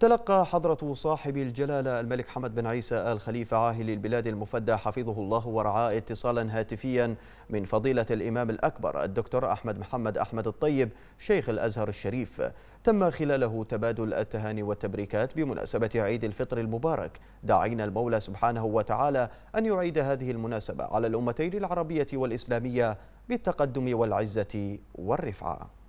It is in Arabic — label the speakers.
Speaker 1: تلقى حضرة صاحب الجلالة الملك حمد بن عيسى آل خليفة عاهل البلاد المفدى حفظه الله ورعاه اتصالا هاتفيا من فضيلة الإمام الأكبر الدكتور أحمد محمد أحمد الطيب شيخ الأزهر الشريف تم خلاله تبادل التهاني والتبريكات بمناسبة عيد الفطر المبارك داعين المولى سبحانه وتعالى أن يعيد هذه المناسبة على الأمتين العربية والإسلامية بالتقدم والعزة والرفعة